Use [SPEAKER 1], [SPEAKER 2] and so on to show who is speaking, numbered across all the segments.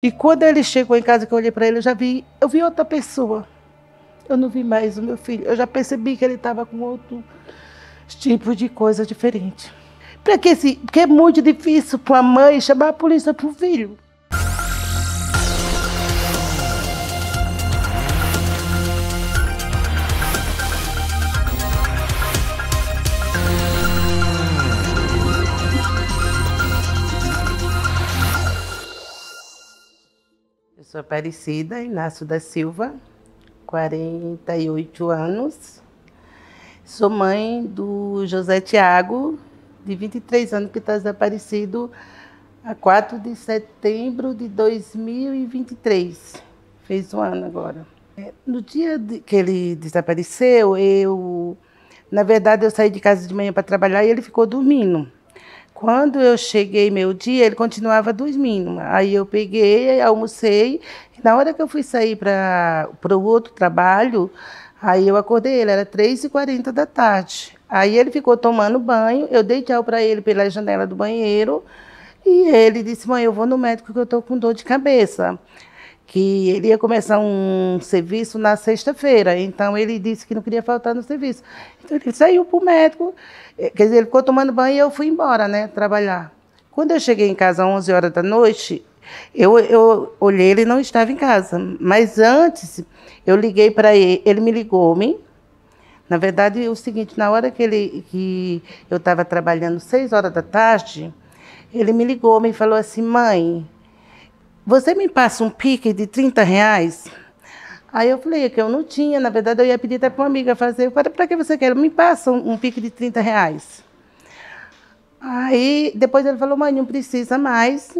[SPEAKER 1] E quando ele chegou em casa, que eu olhei para ele, eu já vi, eu vi outra pessoa. Eu não vi mais o meu filho. Eu já percebi que ele estava com outro tipo de coisa diferente. Porque, assim, porque é muito difícil para a mãe chamar a polícia para o filho. sou Aparecida Inácio da Silva, 48 anos. Sou mãe do José Tiago, de 23 anos, que está desaparecido a 4 de setembro de 2023. Fez um ano agora. É, no dia que ele desapareceu, eu. Na verdade, eu saí de casa de manhã para trabalhar e ele ficou dormindo. Quando eu cheguei meu dia, ele continuava dormindo. Aí eu peguei, almocei. na hora que eu fui sair para o outro trabalho, aí eu acordei ele, era 3h40 da tarde. Aí ele ficou tomando banho, eu dei tchau para ele pela janela do banheiro. E ele disse, mãe, eu vou no médico que eu estou com dor de cabeça que ele ia começar um serviço na sexta-feira, então ele disse que não queria faltar no serviço. Então ele saiu para o médico, é, quer dizer, ele ficou tomando banho e eu fui embora, né, trabalhar. Quando eu cheguei em casa às 11 horas da noite, eu, eu olhei, ele não estava em casa, mas antes eu liguei para ele, ele me ligou, me na verdade, é o seguinte, na hora que, ele, que eu estava trabalhando, seis horas da tarde, ele me ligou, me falou assim, mãe, você me passa um pique de 30 reais? Aí eu falei é que eu não tinha, na verdade eu ia pedir até para uma amiga fazer. Eu falei, para que você quer? Me passa um, um pique de 30 reais. Aí depois ele falou, mãe, não precisa mais.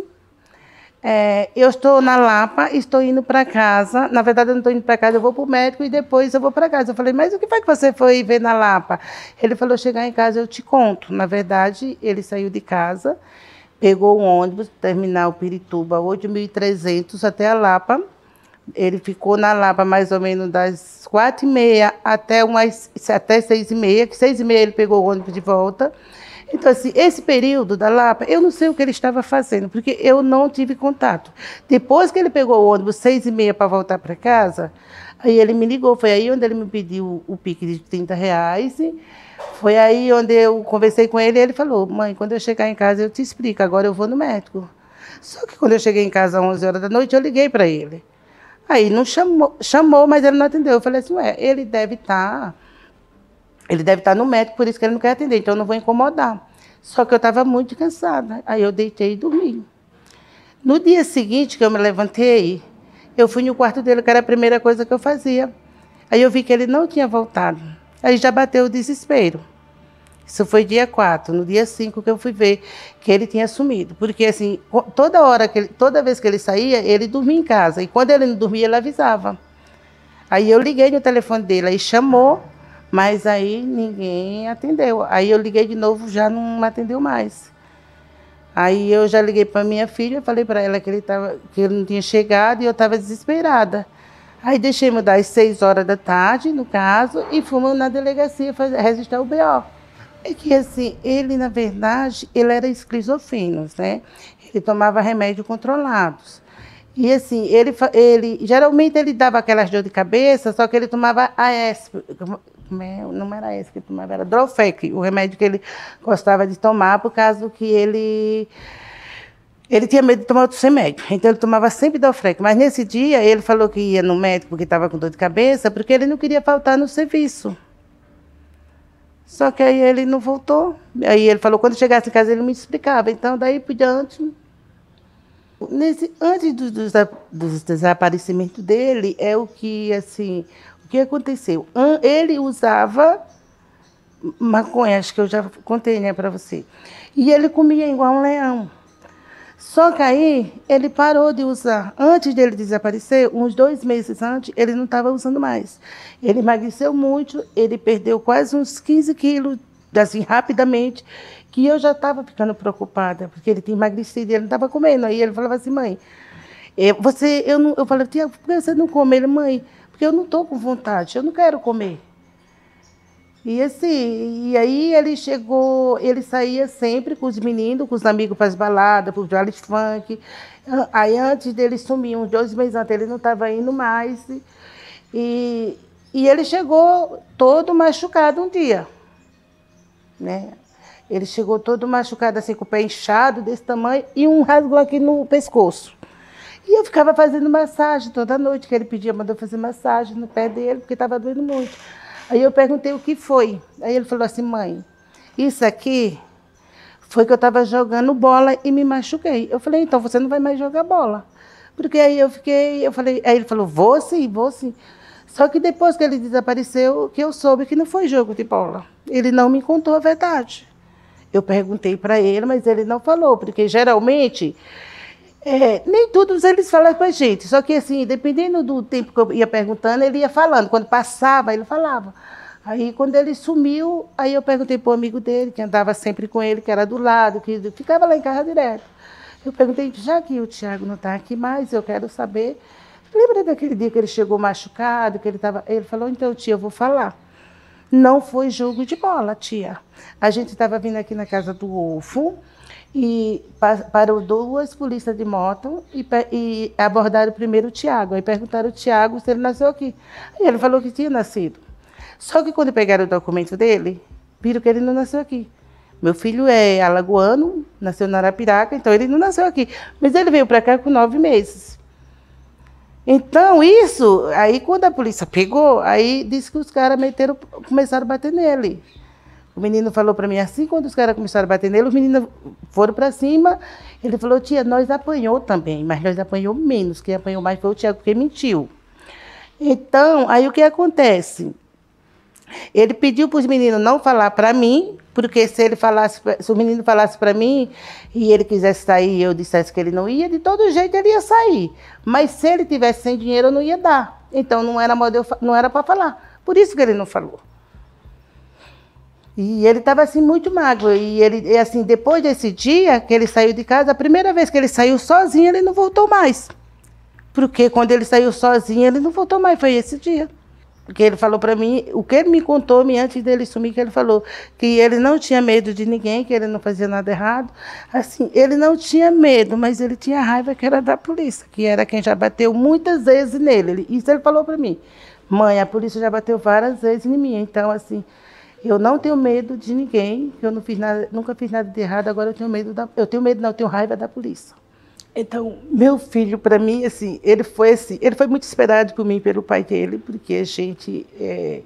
[SPEAKER 1] É, eu estou na Lapa, estou indo para casa. Na verdade, eu não estou indo para casa, eu vou para o médico e depois eu vou para casa. Eu falei, mas o que foi que você foi ver na Lapa? Ele falou, chegar em casa eu te conto. Na verdade, ele saiu de casa pegou o ônibus, terminal Pirituba, 8.300 até a Lapa. Ele ficou na Lapa mais ou menos das quatro e meia até umas até seis e meia. Que seis e meia ele pegou o ônibus de volta. Então, assim, esse período da Lapa, eu não sei o que ele estava fazendo, porque eu não tive contato. Depois que ele pegou o ônibus seis e meia para voltar para casa, Aí ele me ligou, foi aí onde ele me pediu o pique de 30 reais. Foi aí onde eu conversei com ele e ele falou: Mãe, quando eu chegar em casa eu te explico, agora eu vou no médico. Só que quando eu cheguei em casa às 11 horas da noite, eu liguei para ele. Aí não chamou, chamou, mas ele não atendeu. Eu falei assim: Ué, ele deve estar. Tá, ele deve estar tá no médico, por isso que ele não quer atender, então eu não vou incomodar. Só que eu estava muito cansada. Aí eu deitei e dormi. No dia seguinte que eu me levantei, eu fui no quarto dele, que era a primeira coisa que eu fazia. Aí eu vi que ele não tinha voltado. Aí já bateu o desespero. Isso foi dia 4, no dia 5 que eu fui ver que ele tinha sumido. Porque assim, toda hora que ele, toda vez que ele saía, ele dormia em casa. E quando ele não dormia, ele avisava. Aí eu liguei no telefone dele, aí chamou, mas aí ninguém atendeu. Aí eu liguei de novo, já não atendeu mais. Aí eu já liguei para minha filha, falei para ela que ele, tava, que ele não tinha chegado e eu estava desesperada. Aí deixei mudar às seis horas da tarde, no caso, e fomos na delegacia fazer, registrar o BO. É que assim, ele na verdade, ele era esquizofrênico, né? Ele tomava remédios controlados. E assim, ele, ele geralmente ele dava aquelas dor de cabeça, só que ele tomava AESP, não era esse que tomava, era Drofec, o remédio que ele gostava de tomar, por causa que ele. Ele tinha medo de tomar outro remédio então ele tomava sempre Drofec. Mas nesse dia, ele falou que ia no médico porque estava com dor de cabeça, porque ele não queria faltar no serviço. Só que aí ele não voltou. Aí ele falou, quando chegasse em casa, ele me explicava. Então, daí por diante, Nesse, antes dos, desaparecimento dele, é o que assim, o que aconteceu? Ele usava maconha, acho que eu já contei né, para você. E ele comia igual um leão. Só que aí ele parou de usar. Antes dele desaparecer, uns dois meses antes, ele não estava usando mais. Ele emagreceu muito, ele perdeu quase uns 15 quilos, assim, rapidamente, que eu já estava ficando preocupada, porque ele tinha emagrecido, e ele não estava comendo. Aí ele falava assim, mãe, eh, você, eu, não, eu falei, tia, por que você não come? Ele, mãe, porque eu não estou com vontade, eu não quero comer. E assim, e aí ele chegou, ele saía sempre com os meninos, com os amigos para as baladas, para o jolly funk. Aí antes dele sumir, uns dois meses antes, ele não estava indo mais. E, e ele chegou todo machucado um dia, né? Ele chegou todo machucado, assim, com o pé inchado, desse tamanho, e um rasgo aqui no pescoço. E eu ficava fazendo massagem toda noite, que ele pedia, mandou fazer massagem no pé dele, porque estava doendo muito. Aí eu perguntei o que foi. Aí ele falou assim, mãe, isso aqui foi que eu estava jogando bola e me machuquei. Eu falei, então você não vai mais jogar bola. Porque aí eu fiquei, eu falei, aí ele falou, vou sim, vou sim. Só que depois que ele desapareceu, que eu soube que não foi jogo de bola. Ele não me contou a verdade. Eu perguntei para ele, mas ele não falou, porque geralmente é, nem todos eles falaram com a gente, só que assim, dependendo do tempo que eu ia perguntando, ele ia falando. Quando passava, ele falava. Aí, quando ele sumiu, aí eu perguntei para o amigo dele, que andava sempre com ele, que era do lado, que ficava lá em casa direto. Eu perguntei, já que o Tiago não está aqui mais, eu quero saber. Lembra daquele dia que ele chegou machucado, que ele estava. Ele falou, então, tia, eu vou falar. Não foi jogo de bola, tia. A gente estava vindo aqui na casa do Wolfo, e parou duas polícias de moto e, e abordaram primeiro o Tiago. Aí perguntaram o Tiago se ele nasceu aqui. Aí ele falou que tinha nascido. Só que quando pegaram o documento dele, viram que ele não nasceu aqui. Meu filho é alagoano, nasceu na Arapiraca, então ele não nasceu aqui. Mas ele veio para cá com nove meses. Então, isso, aí quando a polícia pegou, aí disse que os caras meteram, começaram a bater nele. O menino falou para mim assim, quando os caras começaram a bater nele, os meninos foram para cima. Ele falou, tia, nós apanhou também, mas nós apanhou menos. Quem apanhou mais foi o Tiago, porque mentiu. Então, aí o que acontece? Ele pediu para os meninos não falar para mim, porque se ele falasse, se o menino falasse para mim e ele quisesse sair e eu dissesse que ele não ia, de todo jeito ele ia sair. Mas se ele tivesse sem dinheiro, eu não ia dar. Então não era modelo, não era para falar. Por isso que ele não falou. E ele estava assim muito magro. E ele, e, assim, depois desse dia que ele saiu de casa, a primeira vez que ele saiu sozinho, ele não voltou mais. Porque quando ele saiu sozinho, ele não voltou mais. Foi esse dia. Porque ele falou para mim, o que ele me contou me antes dele sumir, que ele falou que ele não tinha medo de ninguém, que ele não fazia nada errado. Assim, ele não tinha medo, mas ele tinha raiva que era da polícia, que era quem já bateu muitas vezes nele. Isso ele falou para mim. Mãe, a polícia já bateu várias vezes em mim, então assim, eu não tenho medo de ninguém, eu não fiz nada, nunca fiz nada de errado, agora eu tenho medo da, eu tenho medo não, eu tenho raiva da polícia. Então, meu filho, para mim, assim, ele foi assim, ele foi muito esperado por mim pelo pai dele, porque a gente, é,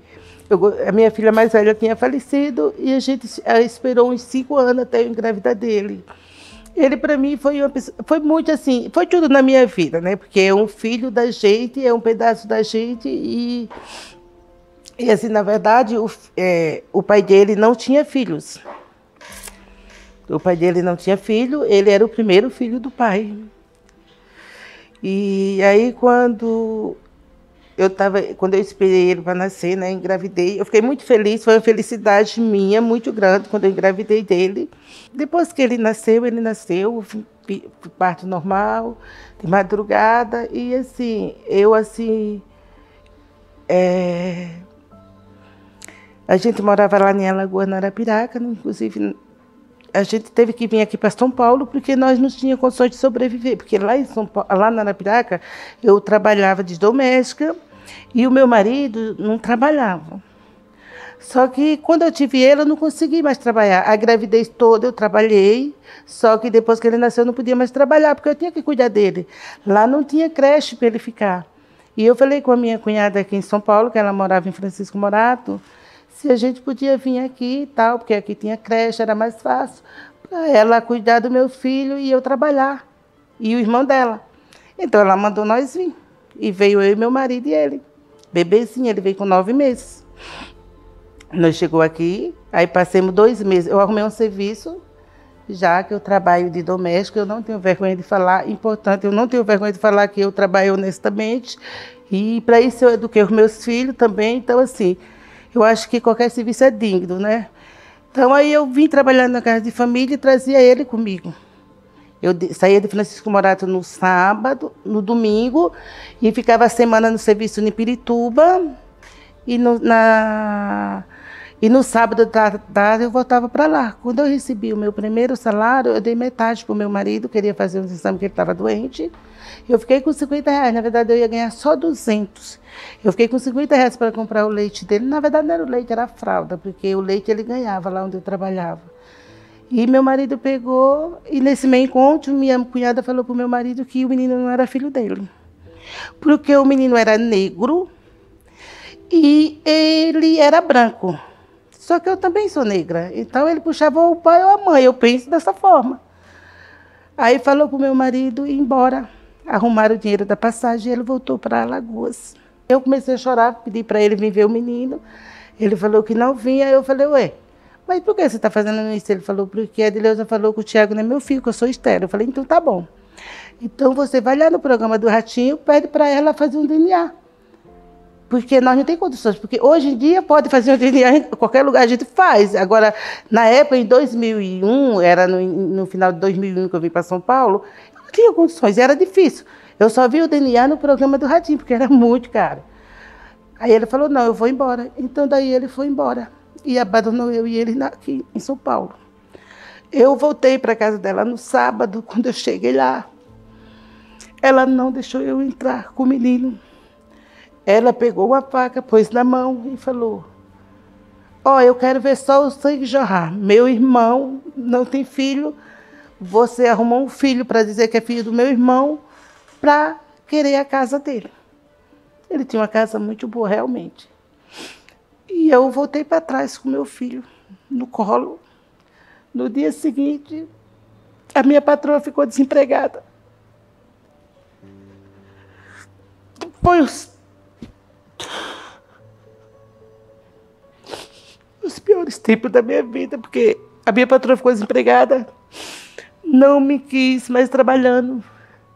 [SPEAKER 1] eu, a minha filha mais velha tinha falecido e a gente esperou uns cinco anos até eu engravidar dele. Ele para mim foi uma pessoa, foi muito assim, foi tudo na minha vida, né? Porque é um filho da gente, é um pedaço da gente e e assim, na verdade, o, é, o pai dele não tinha filhos. O pai dele não tinha filho, ele era o primeiro filho do pai. E aí quando eu tava, quando eu esperei ele para nascer, né, engravidei. Eu fiquei muito feliz, foi uma felicidade minha muito grande quando eu engravidei dele. Depois que ele nasceu, ele nasceu parto normal, de madrugada e assim, eu assim é, a gente morava lá em Alagoa, na Arapiraca, né? inclusive a gente teve que vir aqui para São Paulo porque nós não tínhamos condições de sobreviver, porque lá em São Paulo, lá na Arapiraca eu trabalhava de doméstica e o meu marido não trabalhava. Só que quando eu tive ele, eu não consegui mais trabalhar. A gravidez toda eu trabalhei, só que depois que ele nasceu eu não podia mais trabalhar, porque eu tinha que cuidar dele. Lá não tinha creche para ele ficar. E eu falei com a minha cunhada aqui em São Paulo, que ela morava em Francisco Morato, se a gente podia vir aqui e tal, porque aqui tinha creche, era mais fácil para ela cuidar do meu filho e eu trabalhar, e o irmão dela. Então ela mandou nós vir. E veio eu e meu marido e ele. Bebezinho, ele veio com nove meses. Nós chegou aqui, aí passamos dois meses. Eu arrumei um serviço, já que eu trabalho de doméstico, eu não tenho vergonha de falar. Importante, eu não tenho vergonha de falar que eu trabalho honestamente. E para isso eu eduquei os meus filhos também. Então, assim, eu acho que qualquer serviço é digno, né? Então aí eu vim trabalhando na casa de família e trazia ele comigo. Eu saía de Francisco Morato no sábado, no domingo, e ficava a semana no serviço em Pirituba. E no, na, e no sábado da tarde eu voltava para lá. Quando eu recebi o meu primeiro salário, eu dei metade para o meu marido, queria fazer um exame que ele estava doente. Eu fiquei com 50 reais, na verdade eu ia ganhar só 200. Eu fiquei com 50 reais para comprar o leite dele. Na verdade não era o leite, era a fralda, porque o leite ele ganhava lá onde eu trabalhava. E meu marido pegou, e nesse meio encontro, minha cunhada falou para o meu marido que o menino não era filho dele. Porque o menino era negro e ele era branco. Só que eu também sou negra. Então ele puxava o pai ou a mãe, eu penso dessa forma. Aí falou para o meu marido ir embora arrumaram o dinheiro da passagem e ele voltou para Alagoas. Eu comecei a chorar, pedi para ele vir ver o menino. Ele falou que não vinha, eu falei, ué, mas por que você está fazendo isso? Ele falou, porque a Edileuza falou que o Tiago não é meu filho, que eu sou estéreo. Eu falei, então tá bom. Então você vai lá no programa do Ratinho, pede para ela fazer um DNA. Porque nós não tem condições, porque hoje em dia pode fazer um DNA em qualquer lugar, a gente faz. Agora, na época, em 2001, era no, no final de 2001 que eu vim para São Paulo, tinha condições, era difícil. Eu só vi o DNA no programa do Radinho, porque era muito caro. Aí ele falou, não, eu vou embora. Então daí ele foi embora e abandonou eu e ele aqui em São Paulo. Eu voltei para casa dela no sábado, quando eu cheguei lá, ela não deixou eu entrar com o menino. Ela pegou uma faca, pôs na mão e falou: Ó, oh, eu quero ver só o sangue jorrar. Meu irmão não tem filho, você arrumou um filho para dizer que é filho do meu irmão para querer a casa dele. Ele tinha uma casa muito boa, realmente. E eu voltei para trás com meu filho no colo. No dia seguinte, a minha patroa ficou desempregada. Foi os, os piores tempos da minha vida, porque a minha patroa ficou desempregada não me quis mais trabalhando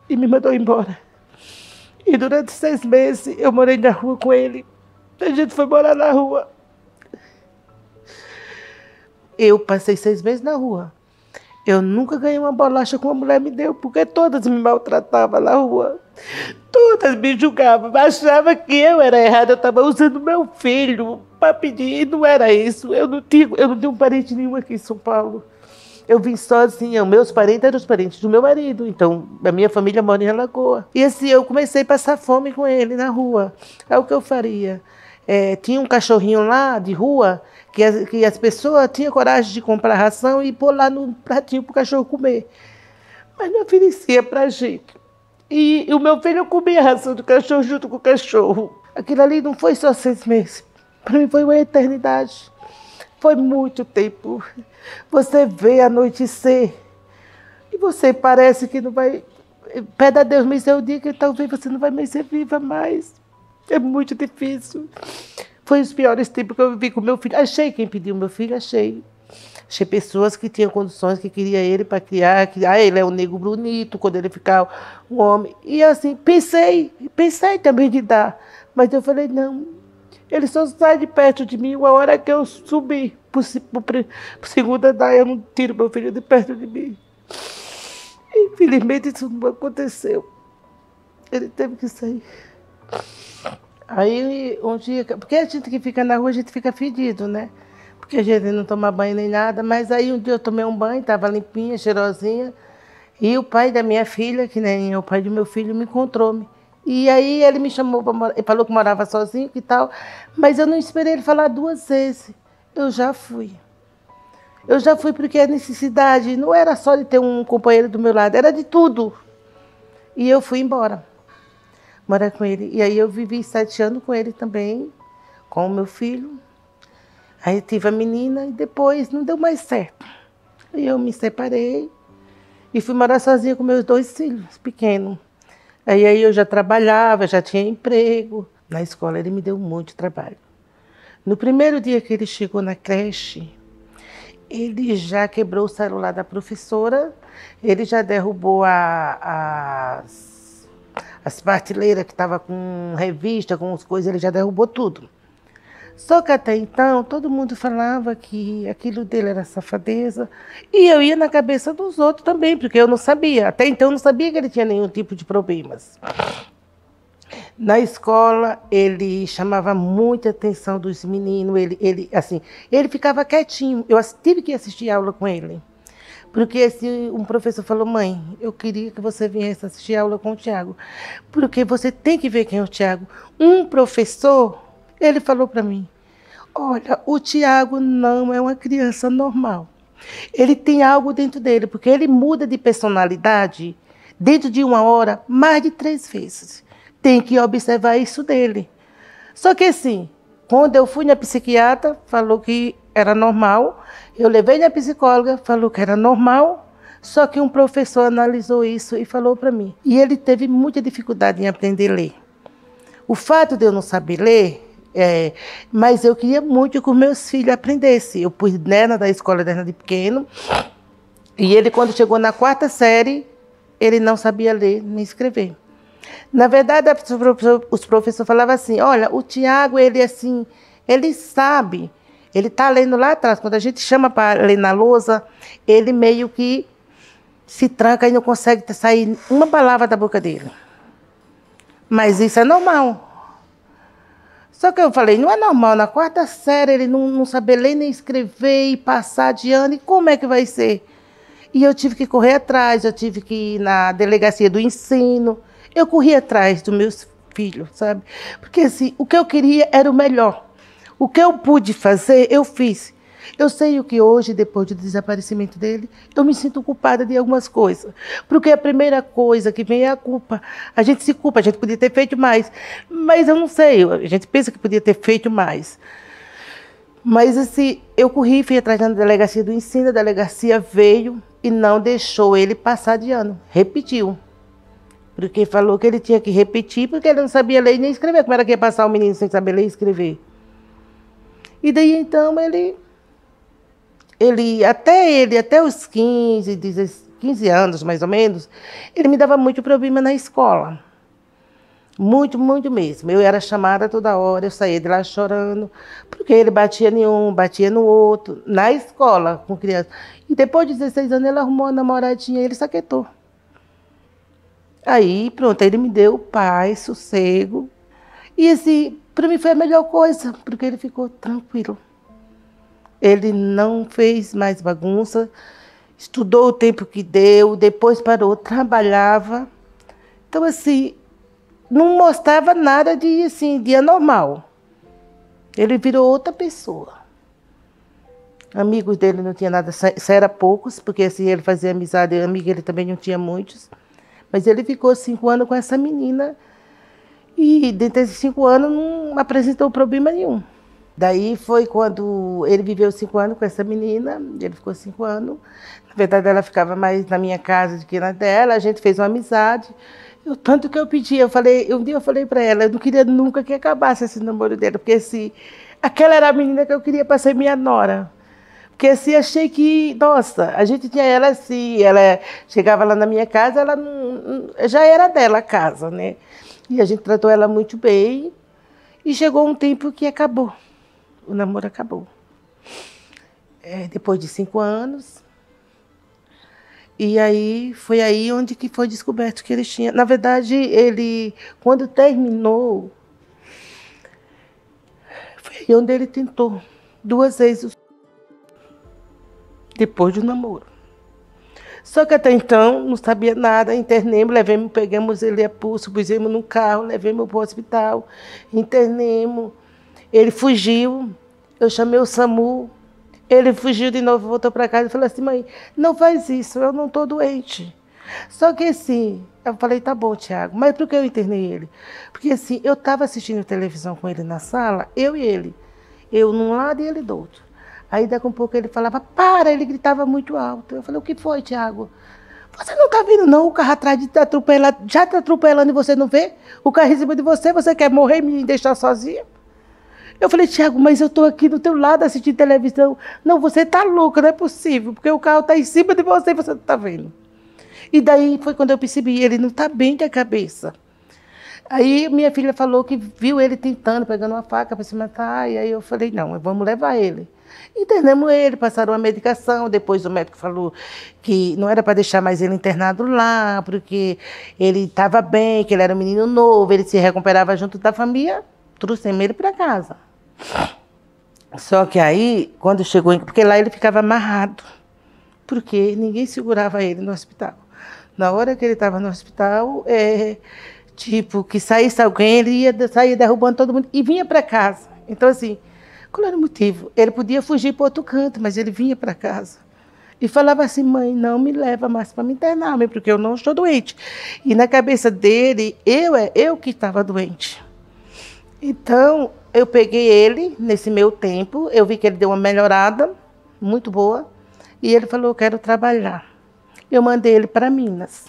[SPEAKER 1] e me mandou embora. E durante seis meses eu morei na rua com ele. A gente foi morar na rua. Eu passei seis meses na rua. Eu nunca ganhei uma bolacha que uma mulher me deu, porque todas me maltratavam na rua. Todas me julgavam, achavam que eu era errada, eu estava usando meu filho para pedir, e não era isso. Eu não, tinha, eu não tenho parente nenhum aqui em São Paulo. Eu vim sozinha, meus parentes eram os parentes do meu marido, então a minha família mora em Alagoa. E assim, eu comecei a passar fome com ele na rua. Aí o que eu faria? É, tinha um cachorrinho lá de rua que as, que as pessoas tinham coragem de comprar ração e pôr lá no pratinho para o cachorro comer. Mas não oferecia para a gente. E, e, o meu filho comia a ração do cachorro junto com o cachorro. Aquilo ali não foi só seis meses. Para mim foi uma eternidade. Foi muito tempo. Você vê anoitecer. E você parece que não vai. Eh, pede a Deus, mas é o dia que talvez você não vai mais ser viva mais. É muito difícil. Foi os piores tempos que eu vivi com meu filho. Achei quem pediu meu filho, achei. Achei pessoas que tinham condições, que queria ele para criar, que ah, ele é um negro bonito, quando ele ficar um homem. E assim, pensei, pensei também de dar. Mas eu falei, não, ele só sai de perto de mim a hora que eu subir por, por, por segunda daí eu não tiro meu filho de perto de mim. Infelizmente isso não aconteceu. Ele teve que sair. Aí um dia, porque a gente que fica na rua, a gente fica fedido, né? Porque a gente não toma banho nem nada, mas aí um dia eu tomei um banho, estava limpinha, cheirosinha, e o pai da minha filha, que nem é o pai do meu filho, me encontrou-me. E aí ele me chamou, e falou que morava sozinho e tal, mas eu não esperei ele falar duas vezes. Eu já fui. Eu já fui porque a necessidade não era só de ter um companheiro do meu lado, era de tudo. E eu fui embora, morar com ele. E aí eu vivi sete anos com ele também, com o meu filho. Aí tive a menina e depois não deu mais certo. E eu me separei e fui morar sozinha com meus dois filhos pequenos. Aí, aí eu já trabalhava, já tinha emprego. Na escola ele me deu muito trabalho. No primeiro dia que ele chegou na creche, ele já quebrou o celular da professora, ele já derrubou a, a, as prateleiras que estava com revista, com as coisas, ele já derrubou tudo. Só que até então todo mundo falava que aquilo dele era safadeza. E eu ia na cabeça dos outros também, porque eu não sabia. Até então eu não sabia que ele tinha nenhum tipo de problemas. Na escola, ele chamava muita atenção dos meninos, ele, ele, assim, ele ficava quietinho. Eu tive que assistir aula com ele. Porque um professor falou, mãe, eu queria que você viesse assistir aula com o Tiago. Porque você tem que ver quem é o Tiago. Um professor, ele falou para mim, olha, o Tiago não é uma criança normal. Ele tem algo dentro dele, porque ele muda de personalidade dentro de uma hora mais de três vezes tem que observar isso dele. Só que assim, quando eu fui na psiquiatra, falou que era normal. Eu levei na psicóloga, falou que era normal. Só que um professor analisou isso e falou para mim. E ele teve muita dificuldade em aprender a ler. O fato de eu não saber ler, é, mas eu queria muito que os meus filhos aprendessem. Eu pus Nena da escola desde de pequeno. E ele, quando chegou na quarta série, ele não sabia ler nem escrever. Na verdade, os professores falavam assim: olha, o Tiago, ele assim, ele sabe, ele está lendo lá atrás. Quando a gente chama para ler na lousa, ele meio que se tranca e não consegue sair uma palavra da boca dele. Mas isso é normal. Só que eu falei, não é normal, na quarta série ele não, não saber ler nem escrever e passar de ano, e como é que vai ser? E eu tive que correr atrás, eu tive que ir na delegacia do ensino, eu corri atrás dos meus filhos, sabe? Porque assim, o que eu queria era o melhor. O que eu pude fazer, eu fiz. Eu sei o que hoje, depois do desaparecimento dele, eu me sinto culpada de algumas coisas. Porque a primeira coisa que vem é a culpa. A gente se culpa, a gente podia ter feito mais. Mas eu não sei, a gente pensa que podia ter feito mais. Mas assim, eu corri, fui atrás da delegacia do ensino, a delegacia veio e não deixou ele passar de ano. Repetiu. Porque falou que ele tinha que repetir, porque ele não sabia ler nem escrever. Como era que ia passar o menino sem saber ler e escrever? E daí então ele. Ele, até ele, até os 15, 15 anos mais ou menos, ele me dava muito problema na escola. Muito, muito mesmo. Eu era chamada toda hora, eu saía de lá chorando, porque ele batia em um, batia no outro, na escola, com criança. E depois de 16 anos, ele arrumou a namoradinha, e ele saquetou. Aí, pronto, ele me deu paz, sossego. E esse, para mim, foi a melhor coisa, porque ele ficou tranquilo. Ele não fez mais bagunça, estudou o tempo que deu, depois parou, trabalhava. Então, assim, não mostrava nada de, assim, de anormal. Ele virou outra pessoa. Amigos dele não tinha nada, só era poucos, porque assim, ele fazia amizade, amigo ele também não tinha muitos. Mas ele ficou cinco anos com essa menina e dentro desses cinco anos não apresentou problema nenhum. Daí foi quando ele viveu cinco anos com essa menina, ele ficou cinco anos. Na verdade, ela ficava mais na minha casa do que na dela, a gente fez uma amizade. Eu, tanto que eu pedi, eu falei, um dia eu falei para ela, eu não queria nunca que acabasse esse namoro dela, porque se aquela era a menina que eu queria para ser minha nora. Porque assim, achei que, nossa, a gente tinha ela assim, ela é, chegava lá na minha casa, ela não, já era dela a casa, né? E a gente tratou ela muito bem. E chegou um tempo que acabou. O namoro acabou. É, depois de cinco anos. E aí foi aí onde que foi descoberto que ele tinha. Na verdade, ele, quando terminou, foi aí onde ele tentou duas vezes depois do namoro. Só que até então não sabia nada, internemos, levemos, pegamos ele a pulso, pusemos num carro, levemos para o hospital, internemos. Ele fugiu, eu chamei o SAMU, ele fugiu de novo, voltou para casa e falou assim: mãe, não faz isso, eu não estou doente. Só que assim, eu falei: tá bom, Tiago, mas por que eu internei ele? Porque assim, eu estava assistindo televisão com ele na sala, eu e ele, eu num lado e ele do outro. Aí daqui a um pouco ele falava, para, ele gritava muito alto. Eu falei, o que foi, Tiago? Você não está vendo, não? O carro atrás de te já está atropelando e você não vê? O carro em cima de você, você quer morrer e me deixar sozinha? Eu falei, Tiago, mas eu estou aqui do teu lado assistindo televisão. Não, você está louca, não é possível, porque o carro está em cima de você e você não está vendo. E daí foi quando eu percebi, ele não está bem da cabeça. Aí minha filha falou que viu ele tentando, pegando uma faca para se matar, e aí eu falei, não, vamos levar ele. Internamos ele, passaram a medicação. Depois o médico falou que não era para deixar mais ele internado lá, porque ele estava bem, que ele era um menino novo, ele se recuperava junto da família. Trouxemos ele para casa. Só que aí, quando chegou, porque lá ele ficava amarrado, porque ninguém segurava ele no hospital. Na hora que ele estava no hospital, é, tipo, que saísse alguém, ele ia sair derrubando todo mundo e vinha para casa. Então, assim, qual era o motivo? Ele podia fugir para outro canto, mas ele vinha para casa. E falava assim, mãe, não me leva mais para me internar, mãe, porque eu não estou doente. E na cabeça dele, eu é eu que estava doente. Então, eu peguei ele nesse meu tempo, eu vi que ele deu uma melhorada muito boa, e ele falou, eu quero trabalhar. Eu mandei ele para Minas,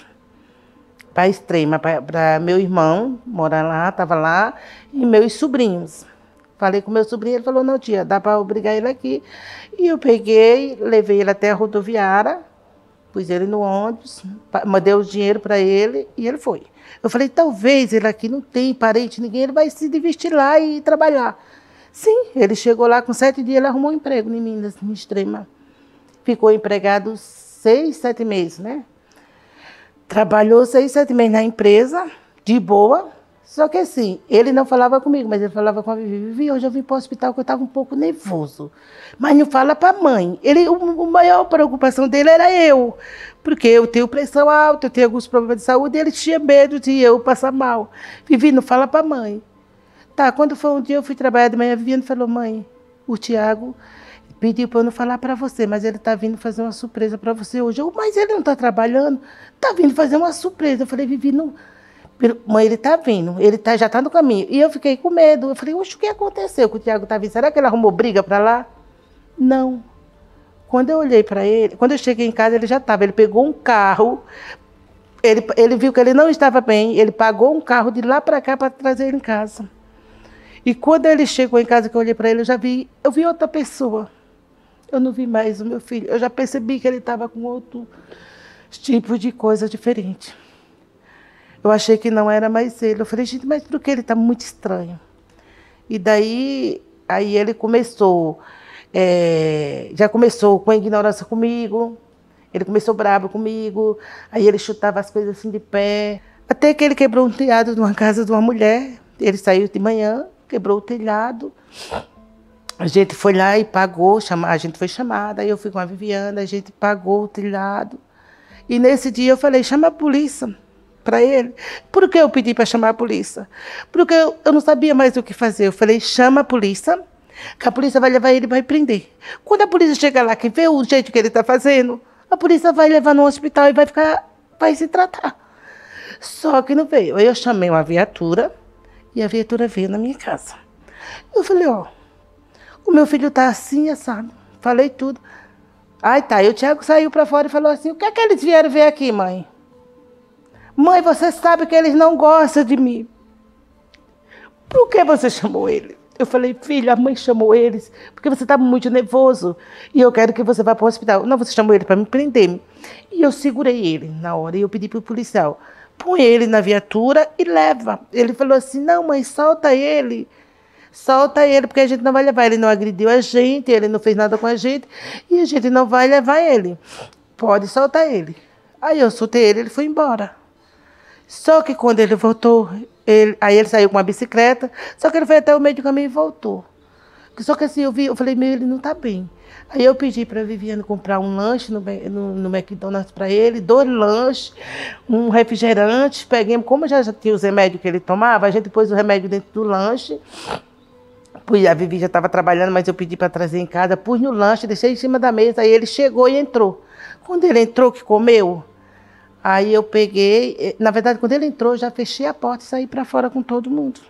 [SPEAKER 1] para Extrema, para meu irmão morar lá, estava lá, e meus sobrinhos. Falei com meu sobrinho, ele falou, não, tia, dá para obrigar ele aqui. E eu peguei, levei ele até a rodoviária, pus ele no ônibus, mandei o dinheiro para ele e ele foi. Eu falei, talvez ele aqui não tem parente, ninguém, ele vai se divertir lá e trabalhar. Sim, ele chegou lá com sete dias, ele arrumou um emprego em Minas, em Extrema. Ficou empregado seis, sete meses, né? Trabalhou seis, sete meses na empresa, de boa, só que assim, ele não falava comigo, mas ele falava com a Vivi. Vivi, hoje eu vim para o hospital que eu estava um pouco nervoso. Mas não fala para a mãe. Ele, o, o maior preocupação dele era eu. Porque eu tenho pressão alta, eu tenho alguns problemas de saúde, e ele tinha medo de eu passar mal. Vivi, não fala para a mãe. Tá, quando foi um dia eu fui trabalhar de manhã, a Viviane falou, mãe, o Tiago pediu para eu não falar para você, mas ele está vindo fazer uma surpresa para você hoje. Eu, mas ele não está trabalhando, está vindo fazer uma surpresa. Eu falei, Vivi, não... Mãe, ele tá vindo, ele tá, já tá no caminho. E eu fiquei com medo. Eu falei, oxe, o que aconteceu com o Tiago tá vindo? Será que ele arrumou briga para lá? Não. Quando eu olhei para ele, quando eu cheguei em casa, ele já estava. Ele pegou um carro, ele, ele viu que ele não estava bem, ele pagou um carro de lá para cá para trazer ele em casa. E quando ele chegou em casa, que eu olhei para ele, eu já vi, eu vi outra pessoa. Eu não vi mais o meu filho. Eu já percebi que ele estava com outro tipo de coisa diferente. Eu achei que não era mais ele. Eu falei, gente, mas por que ele está muito estranho? E daí, aí ele começou, é, já começou com a ignorância comigo, ele começou brabo comigo, aí ele chutava as coisas assim de pé. Até que ele quebrou um telhado de uma casa de uma mulher. Ele saiu de manhã, quebrou o telhado. A gente foi lá e pagou, chama, a gente foi chamada, aí eu fui com a Viviana, a gente pagou o telhado. E nesse dia eu falei, chama a polícia para ele. Por que eu pedi para chamar a polícia? Porque eu, eu não sabia mais o que fazer. Eu falei, chama a polícia, que a polícia vai levar ele e vai prender. Quando a polícia chega lá, que vê o jeito que ele está fazendo, a polícia vai levar no hospital e vai ficar, vai se tratar. Só que não veio. Aí eu chamei uma viatura e a viatura veio na minha casa. Eu falei, ó, o meu filho tá assim, sabe? Falei tudo. Ai, tá, e o Tiago saiu para fora e falou assim, o que é que eles vieram ver aqui, mãe? Mãe, você sabe que eles não gostam de mim. Por que você chamou ele? Eu falei, filho, a mãe chamou eles porque você está muito nervoso e eu quero que você vá para o hospital. Não, você chamou ele para me prender. E eu segurei ele na hora e eu pedi para o policial, põe ele na viatura e leva. Ele falou assim, não mãe, solta ele, solta ele porque a gente não vai levar. Ele não agrediu a gente, ele não fez nada com a gente e a gente não vai levar ele. Pode soltar ele. Aí eu soltei ele, ele foi embora. Só que quando ele voltou, ele, aí ele saiu com uma bicicleta, só que ele foi até o meio do caminho e voltou. Só que assim, eu vi, eu falei, meu, ele não está bem. Aí eu pedi para a Viviane comprar um lanche no, no, no McDonald's para ele, dois lanches, um refrigerante. peguei como já, já tinha os remédios que ele tomava, a gente pôs o remédio dentro do lanche. Pois a Vivi já estava trabalhando, mas eu pedi para trazer em casa, pus no lanche, deixei em cima da mesa, aí ele chegou e entrou. Quando ele entrou, que comeu, Aí eu peguei, eh, na verdade, quando ele entrou, eu já fechei a porta e saí para fora com todo mundo.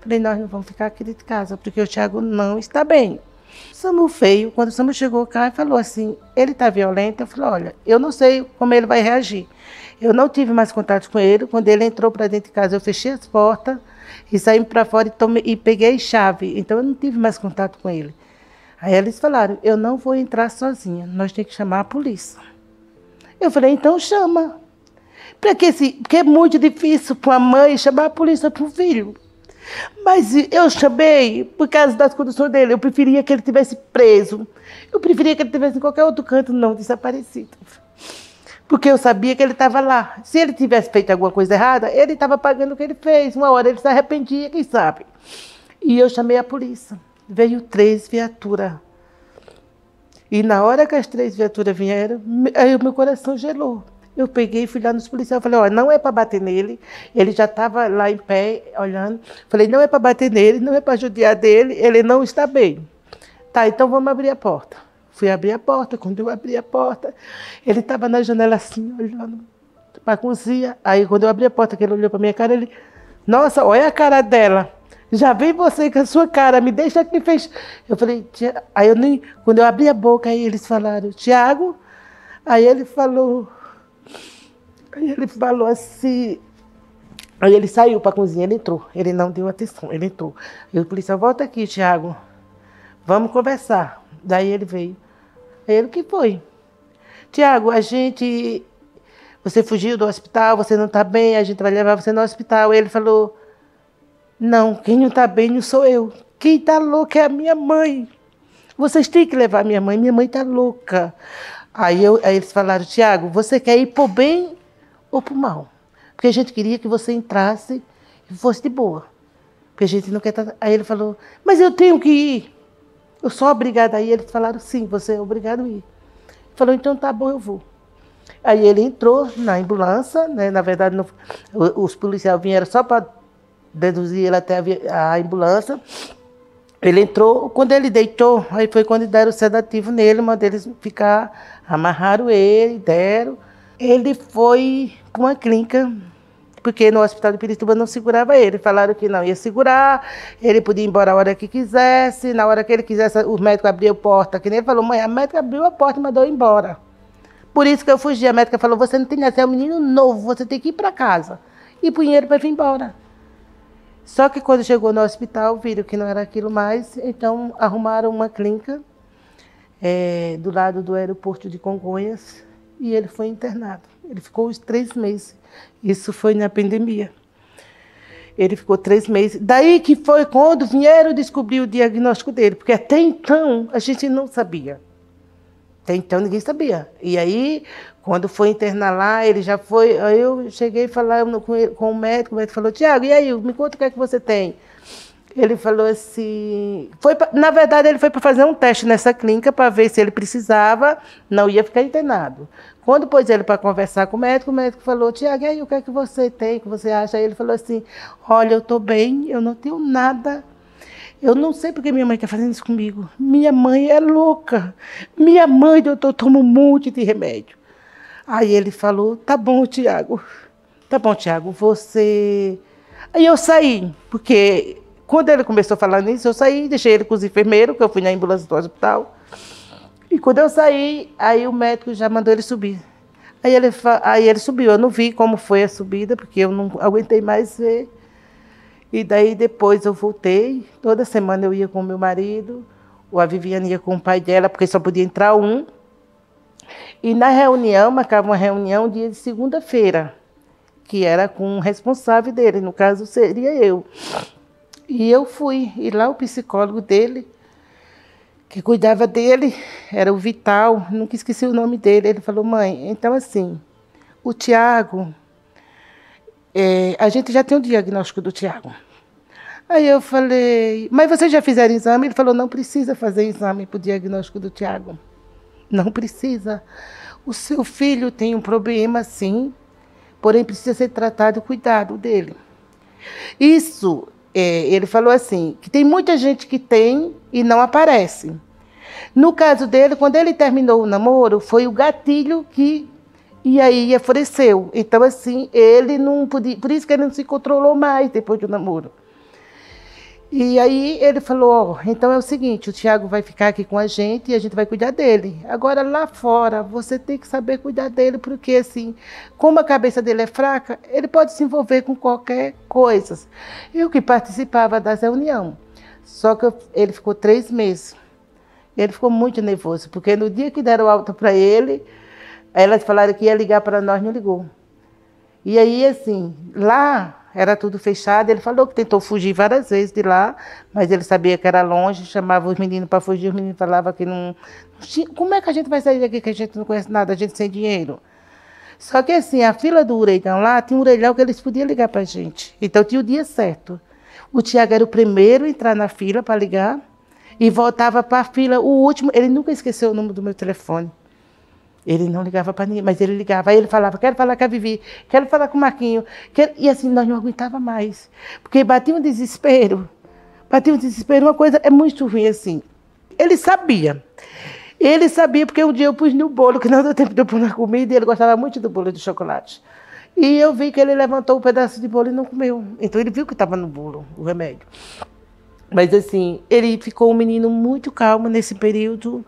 [SPEAKER 1] Falei, nós não vamos ficar aqui dentro de casa, porque o Thiago não está bem. Samu feio, quando o Samu chegou cá e falou assim, ele está violento, eu falei, olha, eu não sei como ele vai reagir. Eu não tive mais contato com ele, quando ele entrou para dentro de casa, eu fechei as portas e saí para fora e, tomei, e peguei chave, então eu não tive mais contato com ele. Aí eles falaram, eu não vou entrar sozinha, nós temos que chamar a polícia. Eu falei, então chama. Para que se, porque é muito difícil para a mãe chamar a polícia para o filho. Mas eu chamei por causa das condições dele. Eu preferia que ele tivesse preso. Eu preferia que ele tivesse em qualquer outro canto, não desaparecido. Porque eu sabia que ele estava lá. Se ele tivesse feito alguma coisa errada, ele estava pagando o que ele fez. Uma hora ele se arrependia, quem sabe. E eu chamei a polícia. Veio três viaturas. E na hora que as três viaturas vieram, aí o meu coração gelou. Eu peguei e fui lá nos policiais. Falei, olha, não é para bater nele. Ele já estava lá em pé, olhando. Falei, não é para bater nele, não é para judiar dele, ele não está bem. Tá, então vamos abrir a porta. Fui abrir a porta. Quando eu abri a porta, ele estava na janela assim, olhando para a cozinha. Aí, quando eu abri a porta, que ele olhou para minha cara, ele, nossa, olha a cara dela. Já vem você com a sua cara, me deixa me fez. Eu falei, Tia... aí eu nem, quando eu abri a boca, aí eles falaram, Tiago. Aí ele falou, Aí ele falou assim. Aí ele saiu para a cozinha, ele entrou. Ele não deu atenção, ele entrou. Aí o policial, volta aqui, Tiago. Vamos conversar. Daí ele veio. Aí ele, que foi? Tiago, a gente. Você fugiu do hospital, você não está bem, a gente vai levar você no hospital. ele falou: Não, quem não está bem não sou eu. Quem está louco é a minha mãe. Vocês têm que levar minha mãe, minha mãe está louca. Aí, eu, aí eles falaram: Tiago, você quer ir por bem ou para o mal. Porque a gente queria que você entrasse e fosse de boa. Porque a gente não quer. Aí ele falou: Mas eu tenho que ir. Eu sou obrigada a ir. Eles falaram: Sim, você é obrigado a ir. Ele falou: Então tá bom, eu vou. Aí ele entrou na ambulância, né? na verdade, não... os policiais vieram só para deduzir ele até a ambulância. Ele entrou, quando ele deitou, aí foi quando deram o sedativo nele, mandaram deles ficar, amarraram ele, deram. Ele foi para uma clínica, porque no hospital de Pirituba não segurava ele. Falaram que não ia segurar, ele podia ir embora a hora que quisesse, na hora que ele quisesse, o médico abriu a porta. Que nem ele falou, mãe, a médica abriu a porta e mandou embora. Por isso que eu fugi. A médica falou, você não tem nada, você é um menino novo, você tem que ir para casa. E o dinheiro para vir embora. Só que quando chegou no hospital, viram que não era aquilo mais, então arrumaram uma clínica é, do lado do aeroporto de Congonhas, e ele foi internado. Ele ficou os três meses. Isso foi na pandemia. Ele ficou três meses. Daí que foi quando vieram descobrir o diagnóstico dele, porque até então a gente não sabia. Até então ninguém sabia. E aí, quando foi internar lá, ele já foi. Aí eu cheguei a falar com, ele, com o médico, o médico falou: Tiago, e aí, me conta o que é que você tem? Ele falou assim, foi pra, na verdade ele foi para fazer um teste nessa clínica para ver se ele precisava, não ia ficar internado. Quando pôs ele para conversar com o médico, o médico falou: Tiago, aí o que é que você tem, o que você acha? Aí ele falou assim: Olha, eu estou bem, eu não tenho nada. Eu não sei porque minha mãe está fazendo isso comigo. Minha mãe é louca. Minha mãe, doutor, toma um monte de remédio. Aí ele falou: Tá bom, Tiago. Tá bom, Tiago, você. Aí eu saí, porque quando ele começou a falar nisso, eu saí, deixei ele com os enfermeiros, que eu fui na ambulância do hospital. E quando eu saí, aí o médico já mandou ele subir. Aí ele, aí ele subiu, eu não vi como foi a subida, porque eu não aguentei mais ver. E daí depois eu voltei, toda semana eu ia com o meu marido, ou a Viviane ia com o pai dela, porque só podia entrar um. E na reunião, marcava uma reunião dia de segunda-feira, que era com o responsável dele, no caso seria eu. E eu fui. E lá o psicólogo dele, que cuidava dele, era o Vital, nunca esqueci o nome dele. Ele falou: mãe, então assim, o Tiago, é, a gente já tem o um diagnóstico do Tiago. Aí eu falei: mas vocês já fizeram exame? Ele falou: não precisa fazer exame para o diagnóstico do Tiago. Não precisa. O seu filho tem um problema, sim, porém precisa ser tratado o cuidado dele. Isso é, ele falou assim, que tem muita gente que tem e não aparece. No caso dele, quando ele terminou o namoro, foi o gatilho que e aí apareceu. Então assim, ele não podia, por isso que ele não se controlou mais depois do namoro. E aí ele falou: então é o seguinte, o Tiago vai ficar aqui com a gente e a gente vai cuidar dele. Agora lá fora, você tem que saber cuidar dele, porque assim, como a cabeça dele é fraca, ele pode se envolver com qualquer coisa. Eu que participava das reuniões. Só que ele ficou três meses. Ele ficou muito nervoso, porque no dia que deram alta para ele, elas falaram que ia ligar para nós, não ligou. E aí, assim, lá era tudo fechado. Ele falou que tentou fugir várias vezes de lá, mas ele sabia que era longe, chamava os meninos para fugir, os meninos falavam que não. Como é que a gente vai sair daqui que a gente não conhece nada, a gente sem dinheiro? Só que assim, a fila do orelhão lá tinha um orelhão que eles podiam ligar para a gente. Então tinha o dia certo. O Tiago era o primeiro a entrar na fila para ligar e voltava para a fila, o último. Ele nunca esqueceu o número do meu telefone. Ele não ligava para ninguém, mas ele ligava. Aí ele falava: quero falar com a Vivi, quero falar com o Marquinho. Quero... E assim, nós não aguentava mais. Porque batia um desespero. Batia um desespero. Uma coisa é muito ruim assim. Ele sabia. Ele sabia, porque um dia eu pus no bolo, que não deu tempo de eu pôr na comida, e ele gostava muito do bolo de chocolate. E eu vi que ele levantou um pedaço de bolo e não comeu. Então ele viu que estava no bolo o remédio. Mas assim, ele ficou um menino muito calmo nesse período.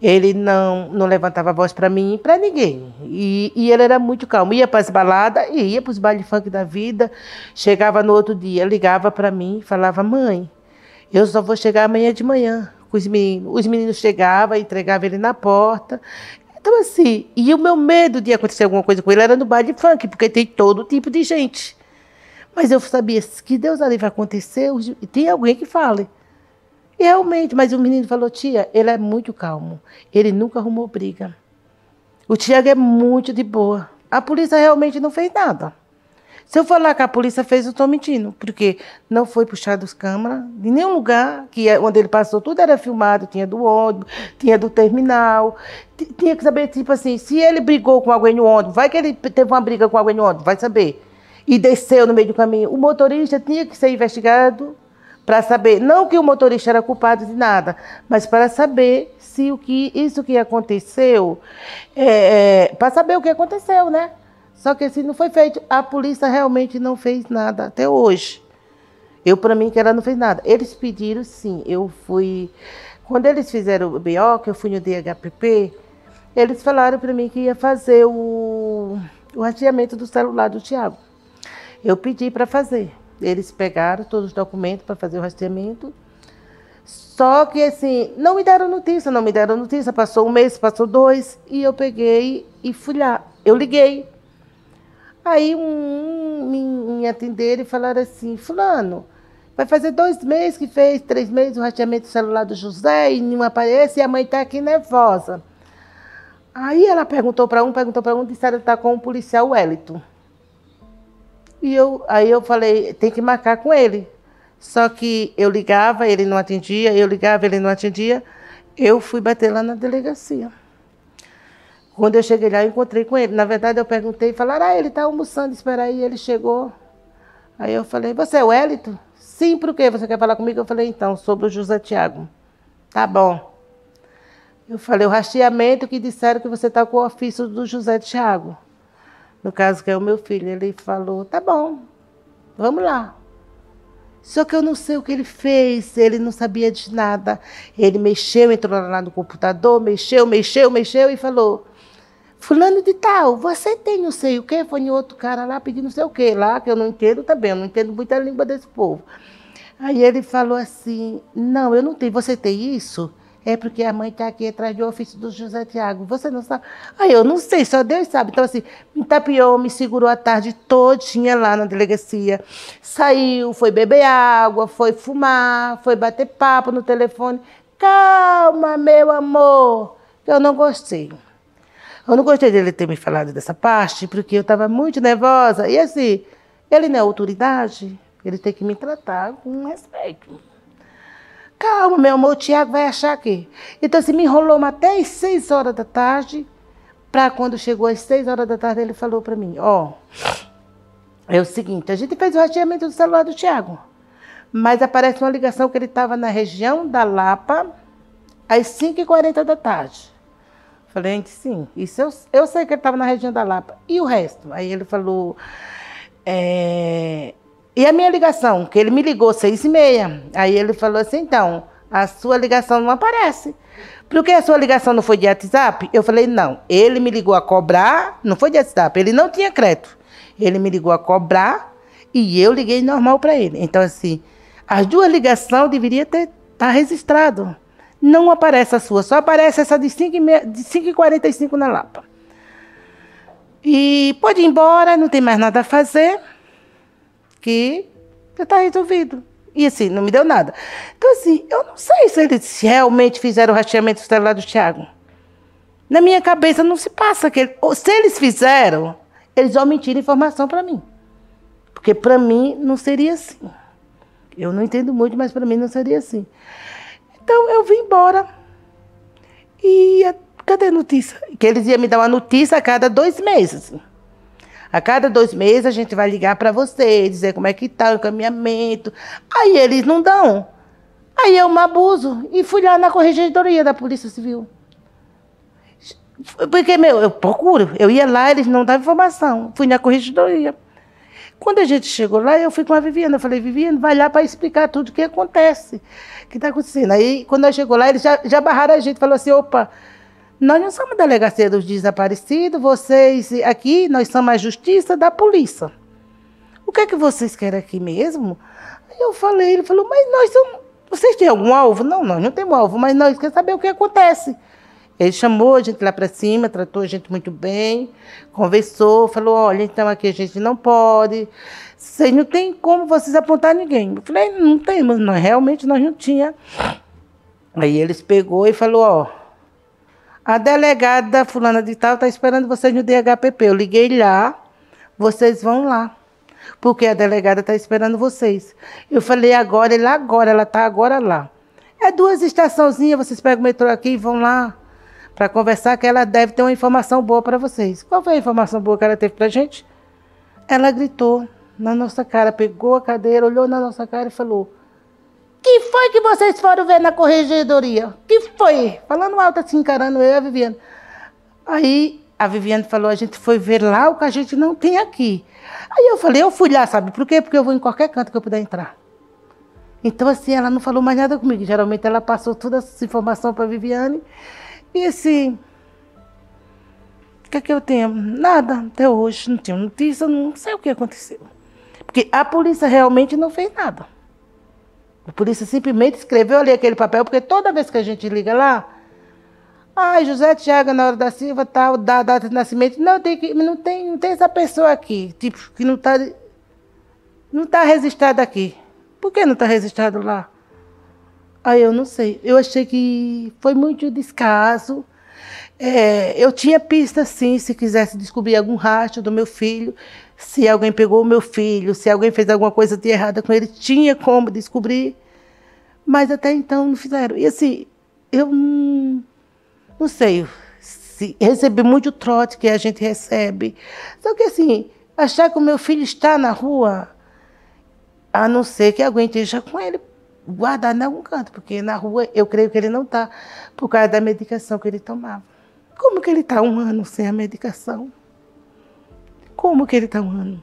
[SPEAKER 1] Ele não, não levantava a voz para mim, para ninguém. E, e ele era muito calmo. Ia para as baladas, ia para os bailes funk da vida. Chegava no outro dia, ligava para mim, falava: Mãe, eu só vou chegar amanhã de manhã com os meninos. Os meninos chegavam, entregavam ele na porta. Então, assim, e o meu medo de acontecer alguma coisa com ele era no baile funk, porque tem todo tipo de gente. Mas eu sabia que Deus ali vai acontecer e tem alguém que fale. E realmente, mas o menino falou: tia, ele é muito calmo. Ele nunca arrumou briga. O Tiago é muito de boa. A polícia realmente não fez nada. Se eu falar que a polícia fez, eu estou mentindo, porque não foi puxado os câmeras de nenhum lugar, que é onde ele passou, tudo era filmado, tinha do ônibus, tinha do terminal, tinha que saber, tipo assim, se ele brigou com alguém no ônibus, vai que ele teve uma briga com alguém no ônibus, vai saber. E desceu no meio do caminho. O motorista tinha que ser investigado para saber, não que o motorista era culpado de nada, mas para saber se o que isso que aconteceu, é, é, para saber o que aconteceu, né? Só que assim não foi feito. A polícia realmente não fez nada até hoje. Eu para mim que ela não fez nada. Eles pediram sim. Eu fui quando eles fizeram o BO, que eu fui no DHPP, eles falaram para mim que ia fazer o o rastreamento do celular do Tiago. Eu pedi para fazer. Eles pegaram todos os documentos para fazer o rastreamento. Só que assim, não me deram notícia, não me deram notícia. Passou um mês, passou dois, e eu peguei e fui lá. Eu liguei. Aí um, me, me atenderam e falaram assim, fulano, vai fazer dois meses que fez, três meses, o rastreamento do celular do José e não aparece, e a mãe está aqui nervosa. Aí ela perguntou para um, perguntou para um, disseram que está com o policial Wellington. E eu, aí eu falei, tem que marcar com ele. Só que eu ligava, ele não atendia, eu ligava, ele não atendia. Eu fui bater lá na delegacia. Quando eu cheguei lá, eu encontrei com ele. Na verdade, eu perguntei, falaram, ah, ele está almoçando, espera aí, ele chegou. Aí eu falei, você é o Hélito? Sim, por quê? Você quer falar comigo? Eu falei, então, sobre o José Tiago. Tá bom. Eu falei, o rastreamento que disseram que você está com o ofício do José Tiago no caso que é o meu filho, ele falou: tá bom, vamos lá. Só que eu não sei o que ele fez, ele não sabia de nada. Ele mexeu, entrou lá no computador, mexeu, mexeu, mexeu e falou: Fulano de tal, você tem não sei o quê? Foi em outro cara lá pedindo não sei o quê, lá que eu não entendo também, eu não entendo muita língua desse povo. Aí ele falou assim: Não, eu não tenho, você tem isso? é porque a mãe está aqui atrás do ofício do José Tiago. Você não sabe? Aí ah, eu não sei, só Deus sabe. Então, assim, me tapiou, me segurou a tarde todinha lá na delegacia. Saiu, foi beber água, foi fumar, foi bater papo no telefone. Calma, meu amor, eu não gostei. Eu não gostei dele ter me falado dessa parte, porque eu estava muito nervosa. E assim, ele não é autoridade, ele tem que me tratar com respeito. Calma, meu amor, o Tiago vai achar aqui. Então, se assim, me enrolou até às seis horas da tarde, para quando chegou às seis horas da tarde, ele falou para mim, ó, oh, é o seguinte, a gente fez o rastreamento do celular do Tiago, mas aparece uma ligação que ele estava na região da Lapa, às 5h40 da tarde. Falei, sim, isso eu, eu sei que ele estava na região da Lapa. E o resto? Aí ele falou, é, e a minha ligação, que ele me ligou seis e meia. Aí ele falou assim, então, a sua ligação não aparece. Porque a sua ligação não foi de WhatsApp? Eu falei, não. Ele me ligou a cobrar, não foi de WhatsApp, ele não tinha crédito. Ele me ligou a cobrar e eu liguei normal para ele. Então, assim, as duas ligações deveria ter tá registrado. Não aparece a sua, só aparece essa de 5h45 na Lapa. E pode ir embora, não tem mais nada a fazer que já está resolvido. E assim, não me deu nada. Então, assim, eu não sei se eles realmente fizeram o rastreamento do celular do Thiago. Na minha cabeça não se passa que ele... Se eles fizeram, eles vão mentir informação para mim. Porque para mim não seria assim. Eu não entendo muito, mas para mim não seria assim. Então eu vim embora. E a... cadê a notícia? Que eles iam me dar uma notícia a cada dois meses. A cada dois meses a gente vai ligar para você, dizer como é que tá o encaminhamento. Aí eles não dão. Aí é um abuso. E fui lá na corregedoria da Polícia Civil. Porque, meu, eu procuro. Eu ia lá, eles não davam informação. Fui na corregedoria. Quando a gente chegou lá, eu fui com a Viviana. Eu falei, Viviana, vai lá para explicar tudo o que acontece, o que está acontecendo. Aí, quando ela chegou lá, eles já, já barraram a gente. Falou assim: opa, nós não somos delegacia dos desaparecidos, vocês aqui, nós somos a justiça da polícia. O que é que vocês querem aqui mesmo? Aí eu falei, ele falou, mas nós somos. Vocês têm algum alvo? Não, nós não temos alvo, mas nós queremos saber o que acontece. Ele chamou a gente lá para cima, tratou a gente muito bem, conversou, falou: olha, então aqui a gente não pode, vocês não tem como vocês apontar ninguém. Eu falei: não tem, mas realmente nós não tinha. Aí eles pegou e falou: ó. A delegada fulana de tal está esperando vocês no DHPP. Eu liguei lá, vocês vão lá. Porque a delegada está esperando vocês. Eu falei agora, ele agora, ela está agora lá. É duas estaçãozinhas, vocês pegam o metrô aqui e vão lá para conversar, que ela deve ter uma informação boa para vocês. Qual foi a informação boa que ela teve para a gente? Ela gritou na nossa cara, pegou a cadeira, olhou na nossa cara e falou: que foi que vocês foram ver na corregedoria? que foi? Falando alto assim, encarando eu e a Viviane. Aí a Viviane falou, a gente foi ver lá o que a gente não tem aqui. Aí eu falei, eu fui lá, sabe por quê? Porque eu vou em qualquer canto que eu puder entrar. Então, assim, ela não falou mais nada comigo. Geralmente ela passou toda essa informação para a Viviane. E assim, o que é que eu tenho? Nada, até hoje, não tenho notícia, não sei o que aconteceu. Porque a polícia realmente não fez nada. A polícia simplesmente escreveu ali aquele papel, porque toda vez que a gente liga lá, ah, José Tiago na hora da Silva, tal, da data de nascimento. Não, tem que, não, tem, não tem essa pessoa aqui, tipo, que não está não tá registrada aqui. Por que não está registrado lá? Aí eu não sei. Eu achei que foi muito descaso. É, eu tinha pista, sim, se quisesse descobrir algum rastro do meu filho se alguém pegou o meu filho, se alguém fez alguma coisa de errada com ele, tinha como descobrir. Mas até então não fizeram. E assim, eu não, não sei. Se, recebi muito trote que a gente recebe. Só que assim, achar que o meu filho está na rua, a não ser que alguém esteja com ele guardado em algum canto, porque na rua eu creio que ele não está, por causa da medicação que ele tomava. Como que ele está um ano sem a medicação? Como que ele está humano?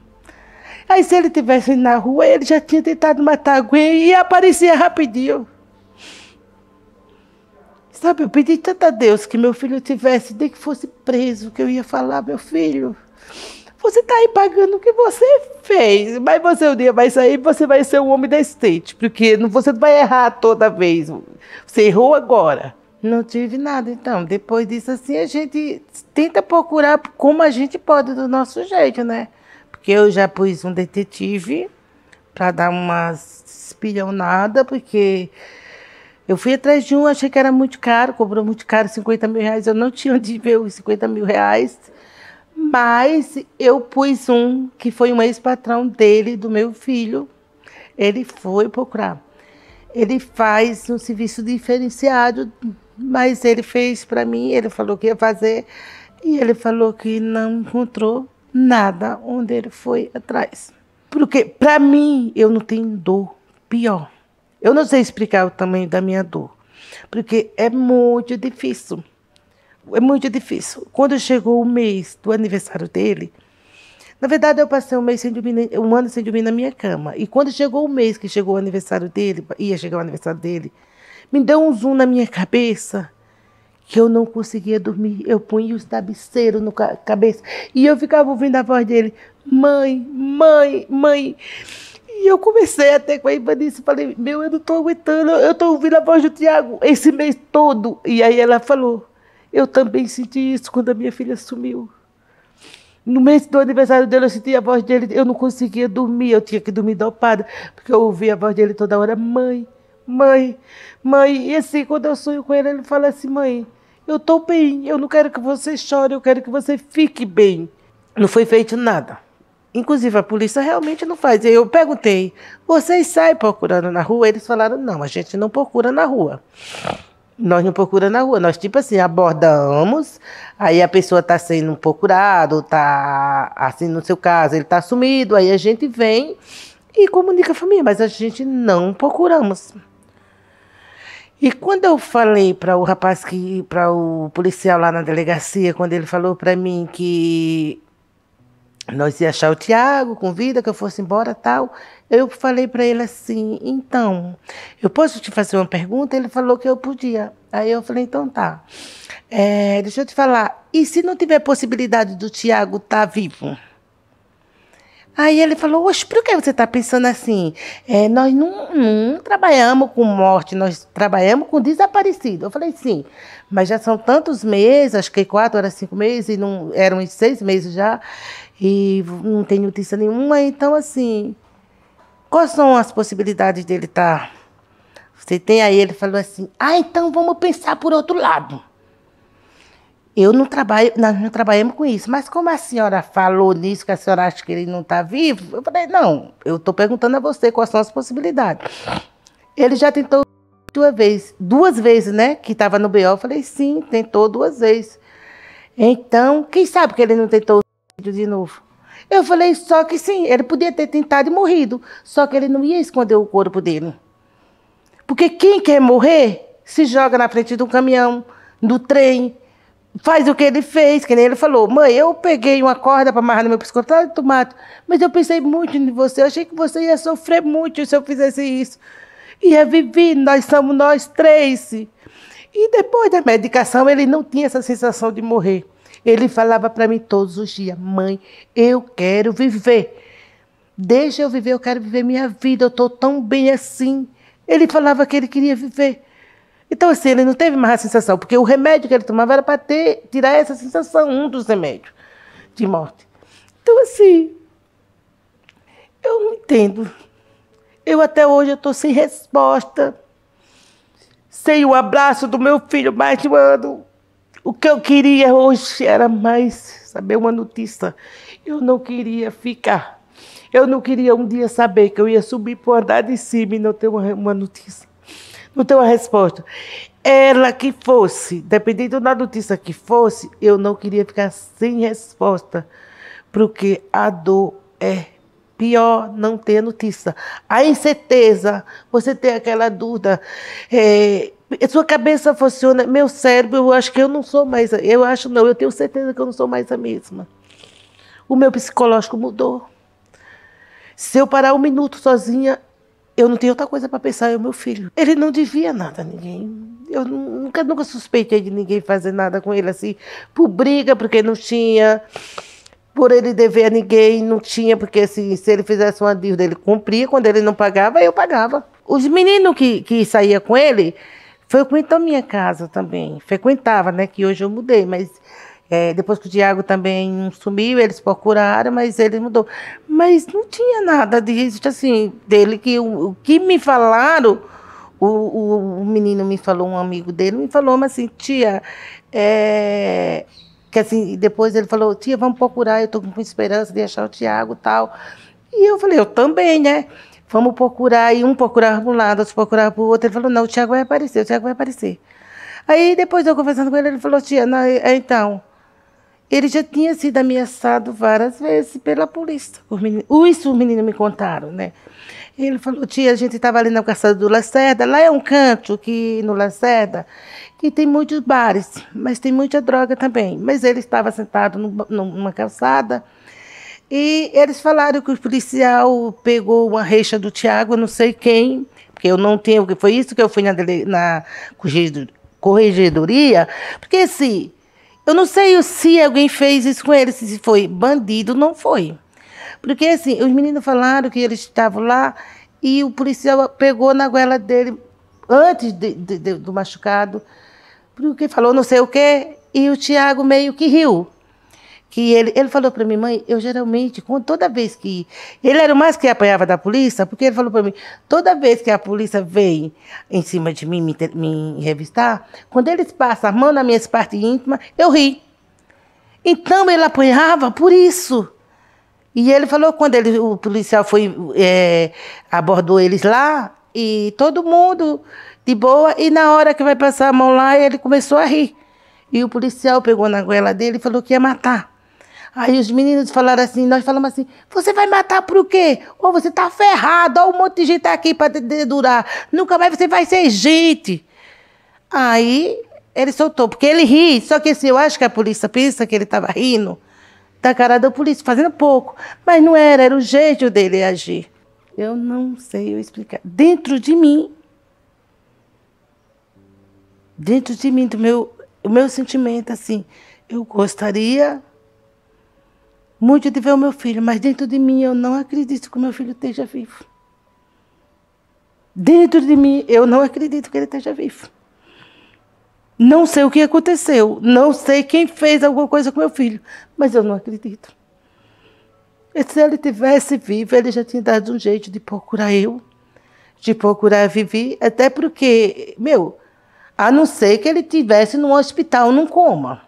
[SPEAKER 1] Aí se ele tivesse na rua, ele já tinha tentado matar alguém e aparecia rapidinho. Sabe, eu pedi tanto a Deus que meu filho tivesse, nem que fosse preso, que eu ia falar, meu filho, você está aí pagando o que você fez, mas você um dia vai sair você vai ser o homem da estante, porque você não vai errar toda vez. Você errou agora. Não tive nada. Então, depois disso, assim, a gente tenta procurar como a gente pode do nosso jeito, né? Porque eu já pus um detetive para dar uma espionada, porque eu fui atrás de um, achei que era muito caro, cobrou muito caro, 50 mil reais. Eu não tinha onde ver os 50 mil reais. Mas eu pus um que foi um ex-patrão dele, do meu filho. Ele foi procurar. Ele faz um serviço diferenciado mas ele fez para mim, ele falou que ia fazer e ele falou que não encontrou nada onde ele foi atrás. Porque para mim eu não tenho dor pior. Eu não sei explicar o tamanho da minha dor, porque é muito difícil. É muito difícil. Quando chegou o mês do aniversário dele, na verdade, eu passei um mês sem dormir, um ano sem dormir na minha cama. E quando chegou o mês que chegou o aniversário dele, ia chegar o aniversário dele, me deu um zoom na minha cabeça que eu não conseguia dormir. Eu punha os travesseiros na ca cabeça e eu ficava ouvindo a voz dele: mãe, mãe, mãe. E eu comecei até com a Ivanice, falei, meu, eu não estou aguentando, eu estou ouvindo a voz do Tiago esse mês todo. E aí ela falou, eu também senti isso quando a minha filha sumiu. No mês do aniversário dele, eu senti a voz dele, eu não conseguia dormir, eu tinha que dormir dopada, porque eu ouvia a voz dele toda hora, mãe, mãe, mãe. E assim, quando eu sonho com ele, ele fala assim: mãe, eu estou bem, eu não quero que você chore, eu quero que você fique bem. Não foi feito nada. Inclusive, a polícia realmente não faz. Eu perguntei: vocês saem procurando na rua? Eles falaram: não, a gente não procura na rua. Nós não procuramos na rua, nós tipo assim, abordamos, aí a pessoa está sendo procurada, está assim, no seu caso, ele está sumido, aí a gente vem e comunica a família, mas a gente não procuramos. E quando eu falei para o rapaz que para o policial lá na delegacia, quando ele falou para mim que nós ia achar o Tiago com vida, que eu fosse embora, tal, eu falei para ele assim: "Então, eu posso te fazer uma pergunta?" Ele falou que eu podia. Aí eu falei: "Então tá. É, deixa eu te falar. E se não tiver possibilidade do Tiago estar tá vivo?" Aí ele falou, oxe, por que você está pensando assim? É, nós não, não, trabalhamos com morte, nós trabalhamos com desaparecido. Eu falei, sim, mas já são tantos meses, acho que quatro, era cinco meses, não, eram seis meses já, e não tem notícia nenhuma. Então, assim, quais são as possibilidades dele estar? Tá? Você tem aí, ele falou assim, ah, então vamos pensar por outro lado. Eu não trabalho, nós não trabalhamos com isso. Mas como a senhora falou nisso, que a senhora acha que ele não está vivo? Eu falei, não, eu estou perguntando a você quais são as possibilidades. Ele já tentou duas vezes, duas vezes, né? Que estava no BO. Eu falei, sim, tentou duas vezes. Então, quem sabe que ele não tentou de novo? Eu falei, só que sim, ele podia ter tentado e morrido. Só que ele não ia esconder o corpo dele. Porque quem quer morrer se joga na frente de um caminhão, do trem, faz o que ele fez, que nem ele falou, mãe, eu peguei uma corda para amarrar no meu pescoço, do mato, mas eu pensei muito em você, eu achei que você ia sofrer muito se eu fizesse isso. E viver é Vivi, nós somos nós três. E depois da medicação, ele não tinha essa sensação de morrer. Ele falava para mim todos os dias, mãe, eu quero viver. Deixa eu viver, eu quero viver minha vida, eu estou tão bem assim. Ele falava que ele queria viver. Então, assim, ele não teve mais a sensação, porque o remédio que ele tomava era para tirar essa sensação, um dos remédios de morte. Então, assim, eu não entendo. Eu até hoje estou sem resposta, sem o abraço do meu filho mais de um ano. O que eu queria hoje era mais saber uma notícia. Eu não queria ficar. Eu não queria um dia saber que eu ia subir para o andar de cima e não ter uma, uma notícia não tenho uma resposta. Ela que fosse, dependendo da notícia que fosse, eu não queria ficar sem resposta, porque a dor é pior não ter notícia. A incerteza, você tem aquela dúvida. É, sua cabeça funciona, meu cérebro, eu acho que eu não sou mais, eu acho não, eu tenho certeza que eu não sou mais a mesma. O meu psicológico mudou. Se eu parar um minuto sozinha, eu não tenho outra coisa para pensar, é o meu filho. Ele não devia nada a ninguém. Eu nunca, nunca suspeitei de ninguém fazer nada com ele assim, por briga, porque não tinha, por ele dever a ninguém, não tinha, porque assim, se ele fizesse uma dívida, ele cumpria, quando ele não pagava, eu pagava. Os meninos que, que saía com ele frequentam a minha casa também, frequentava, né, que hoje eu mudei, mas é, depois que o Diago também sumiu, eles procuraram, mas ele mudou. Mas não tinha nada disso, assim, dele que o, o que me falaram, o, o, o, menino me falou, um amigo dele me falou, mas assim, tia, é, que assim, depois ele falou, tia, vamos procurar, eu estou com esperança de achar o Tiago tal. E eu falei, eu também, né? Vamos procurar, e um procurava para um lado, outro procurava para o outro. Ele falou, não, o Tiago vai aparecer, o Tiago vai aparecer. Aí depois eu conversando com ele, ele falou, tia, não, é, é, então, ele já tinha sido ameaçado várias vezes pela polícia. Os meninos, isso os meninos me contaram, né? Ele falou, tia, a gente estava ali na calçada do Lacerda, lá é um canto que no Lacerda, que tem muitos bares, mas tem muita droga também. Mas ele estava sentado no, numa calçada e eles falaram que o policial pegou uma reixa do Tiago, não sei quem, porque eu não tenho, que foi isso que eu fui na, na corregedoria, porque se... Assim, eu não sei se alguém fez isso com ele, se foi bandido, não foi. Porque assim, os meninos falaram que eles estavam lá e o policial pegou na goela dele antes de, de, de, do machucado, porque falou não sei o quê, e o Tiago meio que riu que ele, ele falou para mim, mãe, eu geralmente, toda vez que. Ele era o mais que apanhava da polícia, porque ele falou para mim, toda vez que a polícia vem em cima de mim me, me revistar, quando eles passam a mão nas minhas partes íntimas, eu ri. Então ele apanhava por isso. E ele falou quando ele, o policial foi é, abordou eles lá e todo mundo de boa e na hora que vai passar a mão lá ele começou a rir. E o policial pegou na goela dele e falou que ia matar. Aí os meninos falaram assim, nós falamos assim, você vai matar por quê? Ou você tá ferrado, ou um monte de gente tá aqui para dedurar. Nunca mais você vai ser gente. Aí ele soltou, porque ele ri, só que assim, eu acho que a polícia pensa que ele estava rindo da cara da polícia, fazendo pouco. Mas não era, era o jeito dele agir. Eu não sei eu explicar. Dentro de mim, dentro de mim, do meu, o meu sentimento, assim, eu gostaria muito de ver o meu filho, mas dentro de mim eu não acredito que o meu filho esteja vivo. Dentro de mim eu não acredito que ele esteja vivo. Não sei o que aconteceu, não sei quem fez alguma coisa com meu filho, mas eu não acredito. E se ele tivesse vivo, ele já tinha dado um jeito de procurar eu, de procurar viver, até porque, meu, a não ser que ele tivesse num hospital num coma.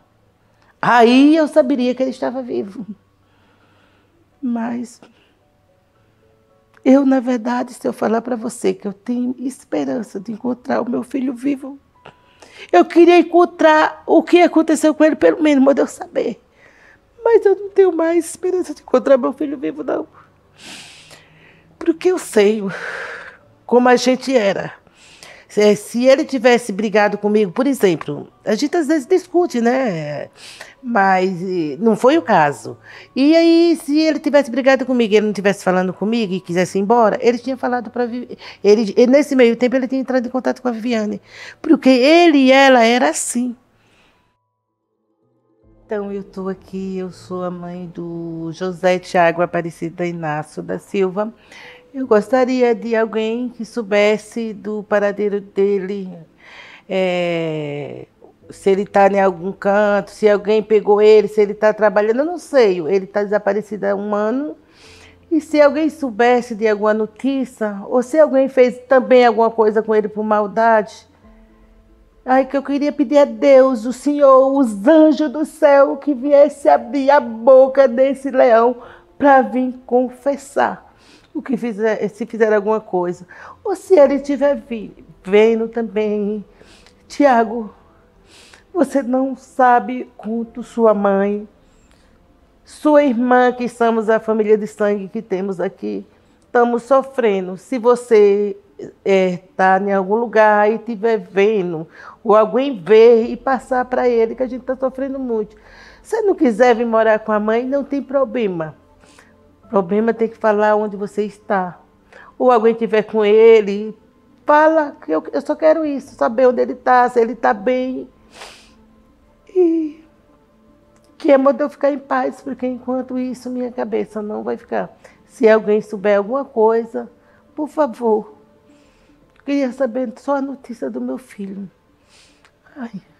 [SPEAKER 1] Aí eu saberia que ele estava vivo. Mas eu, na verdade, se eu falar para você que eu tenho esperança de encontrar o meu filho vivo, eu queria encontrar o que aconteceu com ele, pelo menos, mas eu saber. Mas eu não tenho mais esperança de encontrar meu filho vivo, não. Porque eu sei como a gente era. Se ele tivesse brigado comigo, por exemplo, a gente às vezes discute, né? Mas não foi o caso. E aí, se ele tivesse brigado comigo, ele não tivesse falando comigo e quisesse ir embora, ele tinha falado para ele, ele nesse meio tempo ele tinha entrado em contato com a Viviane, porque ele e ela era assim. Então, eu estou aqui, eu sou a mãe do José Tiago Aparecido Inácio da Silva. Eu gostaria de alguém que soubesse do paradeiro dele, é, se ele está em algum canto, se alguém pegou ele, se ele está trabalhando, eu não sei. Ele está desaparecido há um ano. E se alguém soubesse de alguma notícia, ou se alguém fez também alguma coisa com ele por maldade, Ai, que eu queria pedir a Deus, o Senhor, os anjos do céu, que viesse abrir a boca desse leão para vir confessar o que fizer, se fizer alguma coisa. Ou se ele estiver vendo também. Tiago, você não sabe quanto sua mãe, sua irmã, que somos a família de sangue que temos aqui, estamos sofrendo. Se você está é, tá em algum lugar e estiver vendo, ou alguém ver e passar para ele que a gente está sofrendo muito. Se não quiser vir morar com a mãe, não tem problema o problema tem que falar onde você está. Ou alguém tiver com ele, fala que eu, eu só quero isso, saber onde ele está, se ele está bem. E que é eu ficar em paz, porque enquanto isso minha cabeça não vai ficar. Se alguém souber alguma coisa, por favor, queria saber só a notícia do meu filho. Ai.